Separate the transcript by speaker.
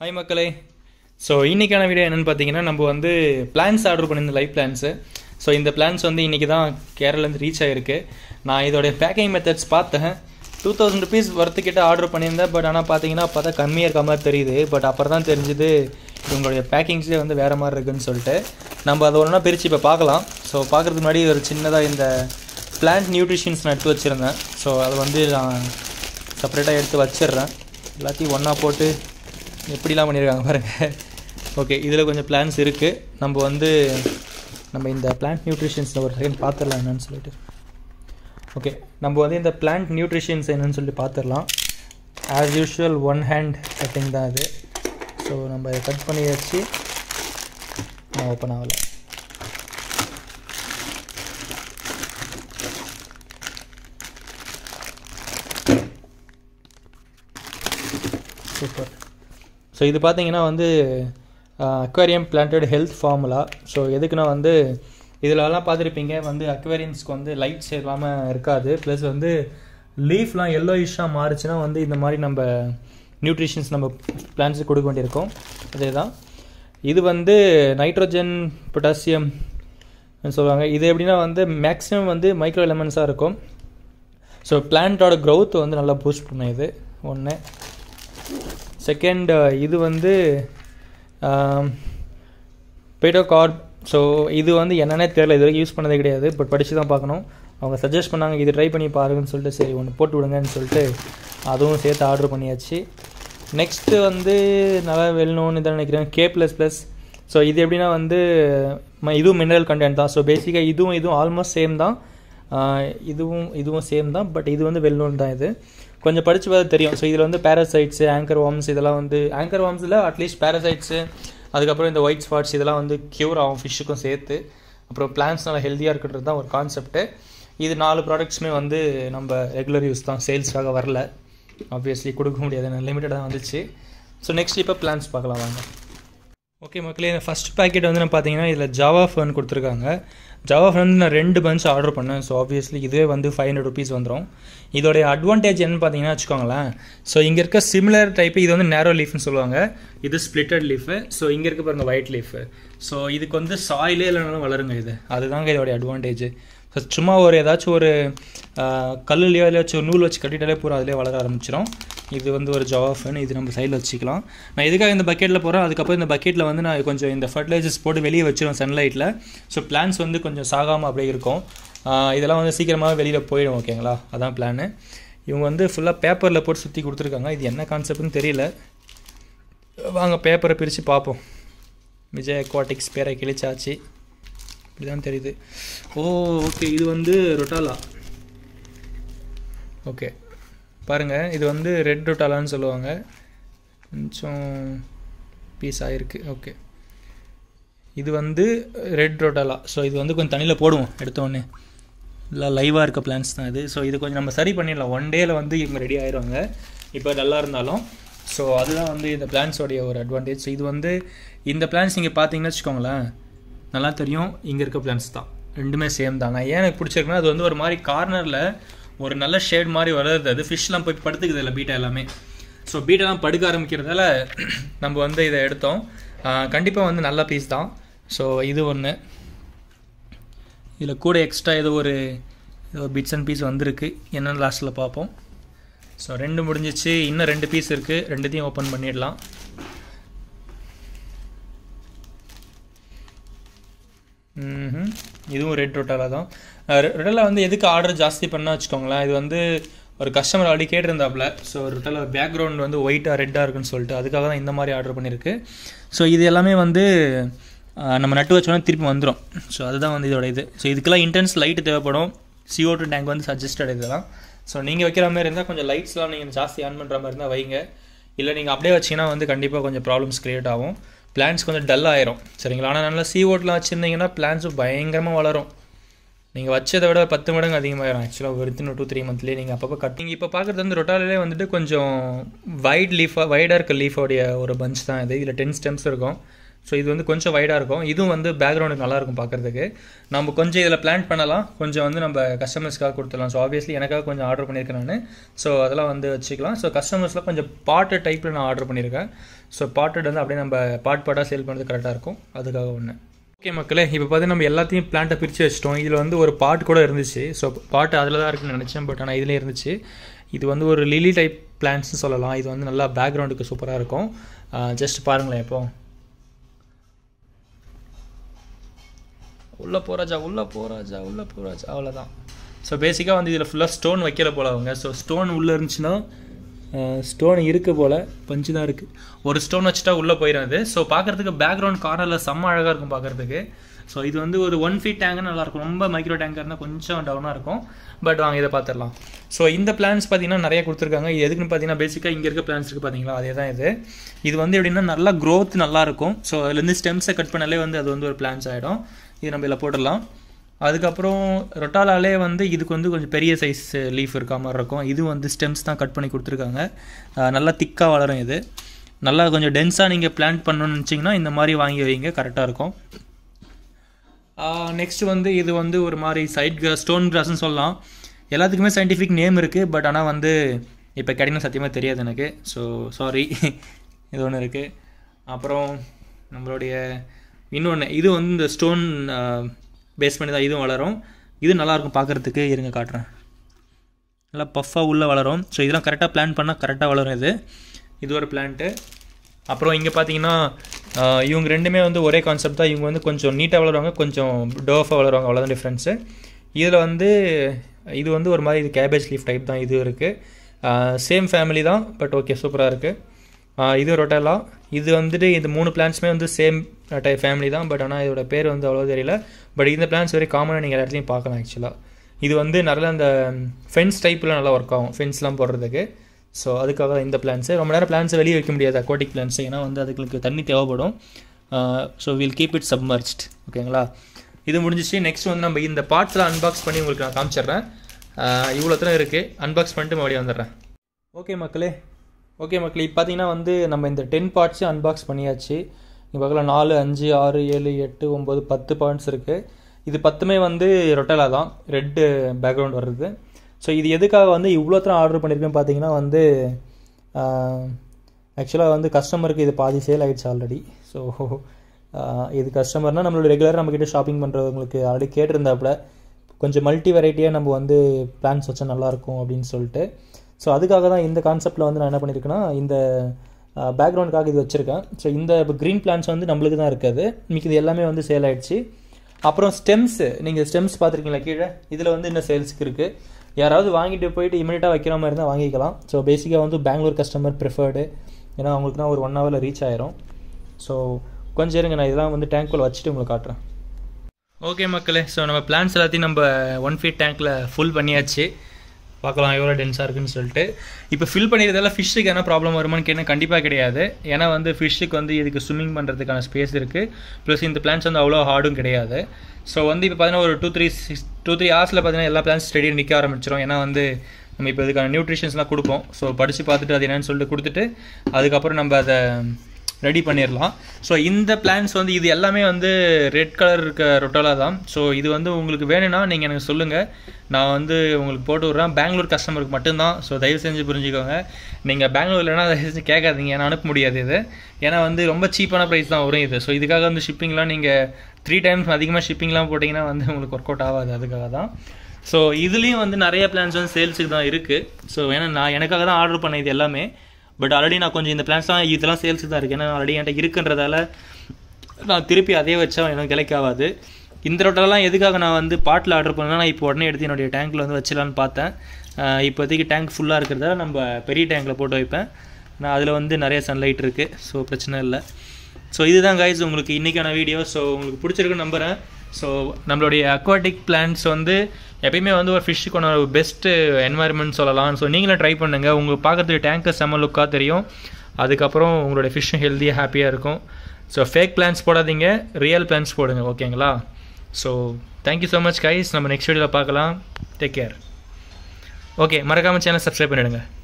Speaker 1: hi மக்களே so இன்றைக்கான video என்னென்னு பார்த்தீங்கன்னா நம்ம வந்து பிளான்ஸ் ஆர்டர் பண்ணியிருந்த லைஃப் பிளான்ஸு ஸோ இந்த பிளான்ஸ் வந்து இன்றைக்கி தான் கேரளாந்து ரீச் ஆகிருக்கு நான் இதோடைய பேக்கிங் மெத்தட்ஸ் பார்த்தேன் டூ தௌசண்ட் ருபீஸ் ஒர்த்துக்கிட்ட ஆர்டர் பண்ணியிருந்தேன் பட் ஆனால் பார்த்தீங்கன்னா அப்போ தான் கம்மியாக இருக்க மாதிரி தெரியுது பட் அப்புறம் தான் தெரிஞ்சுது இவங்களுடைய பேக்கிங்ஸே வந்து வேறு மாதிரி இருக்குதுன்னு சொல்லிட்டு நம்ம அதை ஒன்றா பிரித்து இப்போ பார்க்கலாம் ஸோ பார்க்குறதுக்கு முன்னாடி ஒரு சின்னதாக இந்த பிளான்ட் நியூட்ரிஷன்ஸ் நான் எடுத்து வச்சுருந்தேன் ஸோ அதை வந்து நான் செப்பரேட்டாக எடுத்து வச்சிடுறேன் எல்லாத்தையும் ஒன்றா போட்டு எப்படிலாம் பண்ணியிருக்காங்க பாருங்கள் ஓகே இதில் கொஞ்சம் பிளான்ஸ் இருக்குது நம்ம வந்து நம்ம இந்த பிளான்ட் நியூட்ரிஷன்ஸில் ஒரு செகண்ட் பார்த்துடலாம் என்னன்னு சொல்லிட்டு ஓகே நம்ம வந்து இந்த பிளான்ட் நியூட்ரிஷன்ஸ் என்னென்னு சொல்லி பார்த்துடலாம் as usual one hand cutting தான் அது ஸோ நம்ம இதை கட் பண்ணி வச்சு நான் ஓப்பன் ஆகலை சூப்பர் ஸோ இது பார்த்தீங்கன்னா வந்து aquarium planted health formula so எதுக்குன்னா வந்து இதிலலாம் பார்த்துருப்பீங்க வந்து அக்வேரியன்ஸ்க்கு வந்து லைட் சேர்வாமல் இருக்காது ப்ளஸ் வந்து லீஃப்லாம் எல்லோ இஷ்ஷாக மாறுச்சுன்னா வந்து இந்த மாதிரி நம்ம நியூட்ரிஷன்ஸ் நம்ம பிளான்ஸ் கொடுக்க வேண்டியிருக்கோம் அதே தான் இது வந்து நைட்ரோஜன் பொட்டாசியம் சொல்லுவாங்க இது எப்படின்னா வந்து மேக்ஸிமம் வந்து மைக்ரோ எலமெண்ட்ஸாக இருக்கும் ஸோ பிளான்ட்டோட க்ரௌத் வந்து நல்லா பூஸ்ட் பண்ணும் இது ஒன்று செகண்ட் uh, இது வந்து பெட்டோகார்ப் um, ஸோ இது வந்து என்னென்னே தெரியல இது வரைக்கும் யூஸ் பண்ணதே கிடையாது பட் படித்து தான் பார்க்கணும் அவங்க சஜஸ்ட் பண்ணாங்க இது ட்ரை பண்ணி பாருங்கன்னு சொல்லிட்டு சரி ஒன்று போட்டு விடுங்கன்னு சொல்லிட்டு அதுவும் சேர்த்து ஆர்டர் பண்ணியாச்சு நெக்ஸ்ட்டு வந்து நல்லா வெல்னோன்னு தான் நினைக்கிறேன் கே ப்ளஸ் ப்ளஸ் ஸோ இது எப்படின்னா வந்து இதுவும் மினரல் கண்டென்ட் தான் ஸோ பேசிக்காக இதுவும் இதுவும் ஆல்மோஸ்ட் சேம் தான் இதுவும் இதுவும் சேம் தான் பட் இது வந்து வெல்னோன் தான் இது கொஞ்சம் படித்து பார்த்து தெரியும் ஸோ இதில் வந்து பேரசைட்ஸு ஆங்கர் வாம்ஸ் இதெல்லாம் வந்து ஆங்கர் வாம்ஸில் அட்லீஸ்ட் பேரசைட்ஸு அதுக்கப்புறம் இந்த ஒயிட் ஸ்பாட்ஸ் இதெல்லாம் வந்து க்யூர் ஆகும் ஃபிஷ்ஷுக்கும் சேர்த்து அப்புறம் பிளான்ஸ் நல்லா ஹெல்த்தியாக இருக்கிறது தான் ஒரு கான்செப்ட்டு இது நாலு ப்ராடக்ட்ஸுமே வந்து நம்ம ரெகுலர் யூஸ் தான் சேல்ஸ்க்காக வரல ஆப்வியஸ்லி கொடுக்க முடியாது லிமிட்டடாக தான் வந்துச்சு ஸோ நெக்ஸ்ட் இப்போ பிளான்ஸ் பார்க்கலாம் வாங்க ஓகே மக்களே இந்த ஃபஸ்ட் பேக்கெட் வந்து நம்ம பார்த்தீங்கன்னா இதில் ஜாவா ஃபேன் கொடுத்துருக்காங்க ஜாவா ஃப்ரெண்ட் நான் ரெண்டு பஞ்ச் ஆர்டர் பண்ணேன் ஸோ ஆப்வியஸ்லி இதுவே வந்து ஃபைவ் ஹண்ட்ரட் ருபீஸ் வந்துடும் இதோடைய அட்வான்டேஜ் என்னன்னு பார்த்தீங்கன்னா வச்சுக்கோங்களேன் ஸோ இங்கே இருக்க சிமிலர் டைப்பு இது வந்து நேரோ லீஃப்னு சொல்லுவாங்க இது ஸ்ப்ளிட்டட் லீஃபு ஸோ இங்கே இருக்க பாருங்கள் ஒயிட் லீஃபு ஸோ இதுக்கு வந்து சாயிலே இல்லைனாலும் வளருங்க இது அதுதாங்க இதோடைய அட்வான்டேஜ் சும்மா ஒரு ஏதாச்சும் ஒரு கல்லுலையோ ஒரு நூல் வச்சு கட்டிட்டாலே பூரா அதிலே வளர ஆரம்பிச்சிடும் இது வந்து ஒரு ஜவாஃபன் இது நம்ம சைடில் வச்சுக்கலாம் நான் எதுக்காக இந்த பக்கெட்டில் போகிறேன் அதுக்கப்புறம் இந்த பக்கெட்டில் வந்து நான் கொஞ்சம் இந்த ஃபர்டிலைசர்ஸ் போட்டு வெளியே வச்சிடும் சன்லைட்டில் ஸோ பிளான்ஸ் வந்து கொஞ்சம் சாகாமல் அப்படியே இருக்கும் இதெல்லாம் வந்து சீக்கிரமாக வெளியில் போயிடும் ஓகேங்களா அதான் பிளானு இவங்க வந்து ஃபுல்லாக பேப்பரில் போட்டு சுற்றி கொடுத்துருக்காங்க இது என்ன கான்செப்ட்னு தெரியல வாங்க பேப்பரை பிரித்து பார்ப்போம் விஜய் அக்வாட்டிக்ஸ் பேரை கிழிச்சாச்சு இப்படி தான் தெரியுது ஓ ஓகே இது வந்து ரொட்டாலா ஓகே பாருங்கள் இது வந்து ரெட் ரொட்டாலான்னு சொல்லுவாங்க கொஞ்சம் பீஸ் ஆகிருக்கு ஓகே இது வந்து ரெட் ரொட்டாலா ஸோ இது வந்து கொஞ்சம் தண்ணியில் போடுவோம் எடுத்தோடனே இல்லை லைவாக இருக்க பிளான்ஸ் தான் இது ஸோ இது கொஞ்சம் நம்ம சரி பண்ணிடலாம் ஒன் டேயில் வந்து இவங்க ரெடி ஆயிடுவாங்க இப்போ நல்லா இருந்தாலும் ஸோ அதுதான் வந்து இந்த பிளான்ஸோடைய ஒரு அட்வான்டேஜ் ஸோ இது வந்து இந்த பிளான்ஸ் நீங்கள் பார்த்தீங்கன்னு வச்சுக்கோங்களேன் நல்லா தெரியும் இங்கே இருக்க பிளான்ஸ் தான் ரெண்டுமே சேம் தான் நான் ஏன் எனக்கு பிடிச்சிருக்குன்னா அது வந்து ஒரு மாதிரி கார்னரில் ஒரு நல்ல ஷேட் மாதிரி வளருது அது ஃபிஷ்லாம் போய் படுத்துக்குது இல்லை பீட்டை எல்லாமே ஸோ பீட்டெல்லாம் படுக்க ஆரம்பிக்கிறதால நம்ம வந்து இதை எடுத்தோம் கண்டிப்பாக வந்து நல்ல பீஸ் தான் ஸோ இது ஒன்று இதில் கூட எக்ஸ்ட்ரா ஏதோ ஒரு பிட்ஸ் அண்ட் பீஸ் வந்திருக்கு என்னென்னு லாஸ்ட்டில் பார்ப்போம் ஸோ ரெண்டு முடிஞ்சிச்சு இன்னும் ரெண்டு பீஸ் இருக்குது ரெண்டுத்தையும் ஓப்பன் பண்ணிடலாம் இதுவும் ரெட் ரொட்டாலா தான் ரொட்டாலா வந்து எதுக்கு ஆர்டர் ஜாஸ்தி பண்ணால் வச்சுக்கோங்களேன் இது வந்து ஒரு கஸ்டமர் ஆல்ரெடி கேட்டிருந்தாப்புல ஸோ ரொட்டாலா பேக்ரவுண்ட் வந்து ஒயிட்டாக ரெட்டாக இருக்குன்னு சொல்லிட்டு அதுக்காக தான் இந்த மாதிரி ஆர்டர் பண்ணியிருக்கு ஸோ இது எல்லாமே வந்து நம்ம நட்டு வச்சோன்னா திருப்பி வந்துடும் ஸோ அதுதான் வந்து இதோட இது ஸோ இதுக்கெல்லாம் இன்டென்ஸ் லைட் தேவைப்படும் சிஓ டூ டேங்க் வந்து சஜஸ்டட் இதெல்லாம் ஸோ நீங்கள் வைக்கிற மாதிரி இருந்தால் கொஞ்சம் லைட்ஸ்லாம் நீங்கள் ஜாஸ்தி ஆன் பண்ணுற மாதிரி இருந்தால் வைங்க இல்லை நீங்கள் அப்படியே வச்சிங்கன்னா வந்து கண்டிப்பாக கொஞ்சம் ப்ராப்ளம்ஸ் க்ரியேட் ஆகும் பிளான்ஸ் கொஞ்சம் டல் ஆயிரும் சரிங்களா ஆனால் நல்லா சி ஓட்டெலாம் வச்சுருந்தீங்கன்னா பிளான்ஸும் பயங்கரமாக வளரும் நீங்கள் வச்சதை விட பத்து மடங்கு அதிகமாகிடும் ஆக்சுவலாக ஒரு இன்னும் டூ த்ரீ மந்த்லேயே நீங்கள் அப்பப்போ கட் நீங்கள் இப்போ பார்க்குறது வந்து ரொட்டாலே வந்துட்டு கொஞ்சம் வைட் லீஃபாக வைடாக இருக்க லீஃபோடைய ஒரு பஞ்ச் தான் இது இதில் டென் ஸ்டெம்ஸ் இருக்கும் ஸோ இது வந்து கொஞ்சம் வைடாக இருக்கும் இதுவும் வந்து பேக்ரவுண்டுக்கு நல்லாயிருக்கும் பார்க்குறதுக்கு நம்ம கொஞ்சம் இதில் பிளான் பண்ணலாம் கொஞ்சம் வந்து நம்ம கஸ்டமர்ஸ்க்காக கொடுத்துடலாம் ஸோ ஆப்வியஸ்லி எனக்காக கொஞ்சம் ஆர்டர் பண்ணியிருக்கேன் நான் ஸோ அதெல்லாம் வந்து வச்சுக்கலாம் ஸோ கஸ்டமர்ஸில் கொஞ்சம் பாட்டு டைப்பில் நான் ஆர்டர் பண்ணியிருக்கேன் ஸோ பாட்டு வந்து அப்படியே நம்ம பாட் பாட்டாக சேல் பண்ணுறது கரெக்டாக இருக்கும் அதுக்காக ஒன்று ஓகே மக்களே இப்போ பார்த்து நம்ம எல்லாத்தையும் பிளான்ட்டை பிரித்து வச்சிட்டோம் இதில் வந்து ஒரு பாட்டு கூட இருந்துச்சு ஸோ பாட்டு அதில் தான் இருக்குன்னு நினச்சேன் பட் ஆனால் இதுலேயே இருந்துச்சு இது வந்து ஒரு லிலி டைப் பிளான்ஸ்னு சொல்லலாம் இது வந்து நல்லா பேக்ரவுண்டுக்கு சூப்பராக இருக்கும் ஜஸ்ட் பாருங்களேன் எப்போது உள்ளே போகிறாஜா உள்ளே போகிறாஜா உள்ளே போகிறாஜா அவ்வளோதான் ஸோ பேசிக்காக வந்து இதில் ஃபுல்லாக ஸ்டோன் வைக்கிற போல் அவங்க ஸோ ஸ்டோன் உள்ளே இருந்துச்சுன்னா ஸ்டோன் இருக்கு போல் பஞ்சு தான் இருக்குது ஒரு ஸ்டோன் வச்சுட்டா உள்ளே போயிடாது ஸோ பார்க்குறதுக்கு பேக்ரவுண்ட் கார்னரில் செம்ம அழகாக இருக்கும் பார்க்குறதுக்கு ஸோ இது வந்து ஒரு ஒன் ஃபீட் டேங்க்னு நல்லாயிருக்கும் ரொம்ப மைக்ரோ டேங்காக இருந்தால் கொஞ்சம் டவுனாக இருக்கும் பட் வாங்க இதை பார்த்துடலாம் ஸோ இந்த பிளான்ஸ் பார்த்தீங்கன்னா நிறைய கொடுத்துருக்காங்க இது எதுக்குன்னு பார்த்தீங்கன்னா பேசிக்காக இங்கே இருக்க பிளான்ஸ் இருக்குது பார்த்தீங்களா அதே தான் இது இது வந்து எப்படின்னா நல்லா க்ரோத் நல்லாயிருக்கும் ஸோ அதுலேருந்து ஸ்டெம்ஸை கட் பண்ணாலே வந்து அது வந்து ஒரு பிளான்ஸ் ஆகிடும் இது நம்ம இதில் போட்டுடலாம் அதுக்கப்புறம் ரொட்டாலாலே வந்து இதுக்கு வந்து கொஞ்சம் பெரிய சைஸ் லீஃப் இருக்கா மாதிரி இருக்கும் இது வந்து ஸ்டெம்ஸ் தான் கட் பண்ணி கொடுத்துருக்காங்க நல்லா திக்காக வளரும் இது நல்லா கொஞ்சம் டென்ஸாக நீங்கள் பிளான்ட் பண்ணணும்னு நினச்சிங்கன்னா இந்த மாதிரி வாங்கி வைங்க கரெக்டாக இருக்கும் நெக்ஸ்ட் வந்து இது வந்து ஒரு மாதிரி சைட் கிராஸ் ஸ்டோன் கிராஸ்னு சொல்லலாம் எல்லாத்துக்குமே சயின்டிஃபிக் நேம் இருக்குது பட் ஆனால் வந்து இப்போ கிடைக்கும் சத்தியமாக தெரியாது எனக்கு ஸோ சாரி இது ஒன்று இருக்குது அப்புறம் நம்மளுடைய இன்னொன்று இது வந்து இந்த ஸ்டோன் பேஸ் பண்ணி தான் இதுவும் வளரும் இது நல்லாயிருக்கும் பார்க்குறதுக்கு இருங்க காட்டுறேன் நல்லா பஃப்பாக உள்ளே வளரும் ஸோ இதெல்லாம் கரெக்டாக பிளான் பண்ணால் கரெக்டாக வளரும் இது இது ஒரு பிளான்ட்டு அப்புறம் இங்கே பார்த்தீங்கன்னா இவங்க ரெண்டுமே வந்து ஒரே கான்செப்ட் தான் இவங்க வந்து கொஞ்சம் நீட்டாக வளருவாங்க கொஞ்சம் டோஃபாக வளருவாங்க அவ்வளோதான் டிஃப்ரென்ஸு இதில் வந்து இது வந்து ஒரு மாதிரி இது கேபேஜ் லீஃப் டைப் தான் இது இருக்குது சேம் ஃபேமிலி தான் பட் ஓகே சூப்பராக இருக்குது இது ரொட்டலா இது வந்துட்டு இந்த மூணு பிளான்ஸுமே வந்து சேம் டைப் ஃபேமிலி தான் பட் ஆனால் இதோட பேர் வந்து அவ்வளோ தெரியல பட் இந்த பிளான்ஸ் வெரி காமனாக நீங்கள் எல்லாத்தையும் பார்க்கலாம் ஆக்சுவலாக இது வந்து நல்லா அந்த ஃபென்ஸ் டைப்பில் நல்லா ஒர்க் ஆகும் ஃபென்ஸ்லாம் போடுறதுக்கு ஸோ அதுக்காக தான் இந்த பிளான்ஸு ரொம்ப நேரம் பிளான்ஸை வெளியே வைக்க முடியாது அக்வாட்டிக் பிளான்ஸ் ஏன்னா வந்து அதுங்களுக்கு தண்ணி தேவைப்படும் so will keep it submerged ஓகேங்களா இது முடிஞ்சிச்சு நெக்ஸ்ட் வந்து நம்ம இந்த பார்ட்ஸில் அன்பாக்ஸ் பண்ணி உங்களுக்கு நான் காமிச்சிட்றேன் இவ்வளோ தூரம் இருக்குது அன்பாக்ஸ் பண்ணிட்டு மறுபடியும் வந்துடுறேன் ஓகே மக்களே ஓகே மக்கள் இப்போ பார்த்தீங்கன்னா வந்து நம்ம இந்த டென் பார்ட்ஸு அன்பாக்ஸ் பண்ணியாச்சு இங்கே பக்கத்தில் நாலு அஞ்சு ஆறு ஏழு எட்டு ஒம்பது பத்து பாயிண்ட்ஸ் இருக்குது இது பத்துமே வந்து ரொட்டலாக தான் ரெட்டு பேக்ரவுண்ட் வர்றது ஸோ இது எதுக்காக வந்து இவ்வளோ தரம் ஆர்டர் பண்ணியிருக்கேன்னு பார்த்தீங்கன்னா வந்து ஆக்சுவலாக வந்து கஸ்டமருக்கு இது பாதி சேல் ஆகிடுச்சு ஆல்ரெடி ஸோ இது கஸ்டமர்னால் நம்மளோட ரெகுலராக நம்மக்கிட்ட ஷாப்பிங் பண்ணுறவங்களுக்கு ஆல்ரெடி கேட்டிருந்தாப்புல கொஞ்சம் மல்டி வெரைட்டியாக நம்ம வந்து பிளான்ஸ் வச்சா நல்லாயிருக்கும் அப்படின்னு சொல்லிட்டு ஸோ அதுக்காக தான் இந்த கான்செப்ட்டில் வந்து நான் என்ன பண்ணியிருக்கேன்னா இந்த பேக்ரவுண்டுக்காக இது வச்சுருக்கேன் ஸோ இந்த இப்போ க்ரீன் பிளான்ஸ் வந்து நம்மளுக்கு தான் இருக்காது மிக்கு இது எல்லாமே வந்து சேல் ஆகிடுச்சு அப்புறம் ஸ்டெம்ஸு நீங்கள் ஸ்டெம்ஸ் பார்த்துருக்கீங்களா கீழே இதில் வந்து இன்னும் சேல்ஸுக்கு இருக்குது யாராவது வாங்கிட்டு போயிட்டு இமீடியட்டாக வைக்கிற மாதிரி இருந்தால் வாங்கிக்கலாம் ஸோ பேசிக்காக வந்து பெங்களூர் கஸ்டமர் ப்ரிஃபர்டு ஏன்னா அவங்களுக்குனா ஒரு ஒன் ஹவரில் ரீச் ஆயிரும் ஸோ கொஞ்சம் இருங்க நான் இதெல்லாம் வந்து டேங்க்குள் வச்சுட்டு உங்களுக்கு காட்டுறேன் ஓகே மக்களே ஸோ நம்ம பிளான்ஸ் எல்லாத்தையும் நம்ம ஒன் ஃபீட் டேங்க்கில் ஃபுல் பண்ணியாச்சு பார்க்கலாம் எவ்வளோ டென்ஸாக இருக்குன்னு சொல்லிட்டு இப்போ ஃபில் பண்ணியிருந்தால ஃபிஷ்ஷுக்கு எதனா ப்ராப்ளம் வருமானு கேட்டால் கண்டிப்பாக கிடையாது ஏன்னா வந்து ஃபிஷ்ஷுக்கு வந்து இதுக்கு ஸ்விம்மிங் பண்ணுறதுக்கான ஸ்பேஸ் இருக்குது ப்ளஸ் இந்த பிளான்ஸ் வந்து அவ்வளோ ஹார்டும் கிடையாது ஸோ வந்து இப்போ பார்த்தீங்கன்னா ஒரு two three six two three ஹார்ஸில் பார்த்தீங்கன்னா எல்லா பிளான்ஸ் ஸ்டெடியாக நிற்க ஆரம்பிச்சிடும் ஏன்னா வந்து நம்ம இப்போ இதுக்கான நியூட்ரிஷன்ஸ்லாம் கொடுப்போம் ஸோ படித்து பார்த்துட்டு அது என்னன்னு சொல்லிட்டு கொடுத்துட்டு அதுக்கப்புறம் நம்ம அதை ரெடி பண்ணிடலாம் ஸோ இந்த பிளான்ஸ் வந்து இது எல்லாமே வந்து ரெட் கலர் இருக்க ரொட்டோலா தான் ஸோ இது வந்து உங்களுக்கு வேணும்னா நீங்கள் எனக்கு சொல்லுங்கள் நான் வந்து உங்களுக்கு போட்டு விட்றேன் பெங்களூர் கஸ்டமருக்கு மட்டும்தான் ஸோ தயவு செஞ்சு புரிஞ்சுக்கோங்க நீங்கள் பெங்களூர்லனா தயவு செஞ்சு கேட்காதீங்க ஏன்னா அனுப்ப முடியாது இது ஏன்னா வந்து ரொம்ப சீப்பான ப்ரைஸ் தான் வரும் இது ஸோ இதுக்காக வந்து ஷிப்பிங்லாம் நீங்கள் த்ரீ டைம்ஸ் அதிகமாக ஷிப்பிங்லாம் போட்டிங்கன்னா வந்து உங்களுக்கு ஒர்க் அவுட் ஆகாது அதுக்காக தான் ஸோ இதுலேயும் வந்து நிறைய பிளான்ஸ் வந்து சேல்ஸுக்கு தான் இருக்குது ஸோ ஏன்னா நான் எனக்காக தான் ஆர்டர் பண்ண இது எல்லாமே பட் ஆல்ரெடி நான் கொஞ்சம் இந்த பிளான்ஸ்லாம் இதெல்லாம் சேல்ஸ் தான் இருக்குது ஏன்னா ஆல்ரெடி என்கிட்ட இருக்குன்றதால நான் திருப்பி அதே வச்சா எனக்கு கிடைக்காது இந்த ரோட்டெல்லாம் எதுக்காக நான் வந்து பாட்டில் ஆர்டர் பண்ணேன்னா நான் இப்போ உடனே எடுத்து என்னுடைய டேங்க்கில் வந்து வச்சிடலான்னு பார்த்தேன் இப்போதைக்கு டேங்க் ஃபுல்லாக இருக்கிறதால நம்ம பெரிய டேங்க்கில் போட்டு வைப்பேன் நான் அதில் வந்து நிறைய சன்லைட் இருக்குது ஸோ பிரச்சனை இல்லை ஸோ இதுதான் கைஸ் உங்களுக்கு இன்றைக்கான வீடியோ ஸோ உங்களுக்கு பிடிச்சிருக்குன்னு நம்புகிறேன் ஸோ நம்மளுடைய அக்வாட்டிக் பிளான்ஸ் வந்து எப்பயுமே வந்து ஒரு ஃபிஷ்ஷுக்கான ஒரு பெஸ்ட்டு என்வாயர்மெண்ட் சொல்லலாம் ஸோ நீங்களும் ட்ரை பண்ணுங்கள் உங்கள் பார்க்குறதுக்கு டேங்கர் செம்ம லுக்காக தெரியும் அதுக்கப்புறம் உங்களுடைய ஃபிஷ்ஷும் ஹெல்த்தியாக ஹாப்பியாக இருக்கும் ஸோ ஃபேக் பிளான்ஸ் போடாதீங்க ரியல் பிளான்ஸ் போடுங்க ஓகேங்களா so thank you so much guys நம்ம நெக்ஸ்ட் வீடியோவில் பார்க்கலாம் டேக் கேர் ஓகே மறக்காமல் சேனல் சப்ஸ்கிரைப் பண்ணிவிடுங்க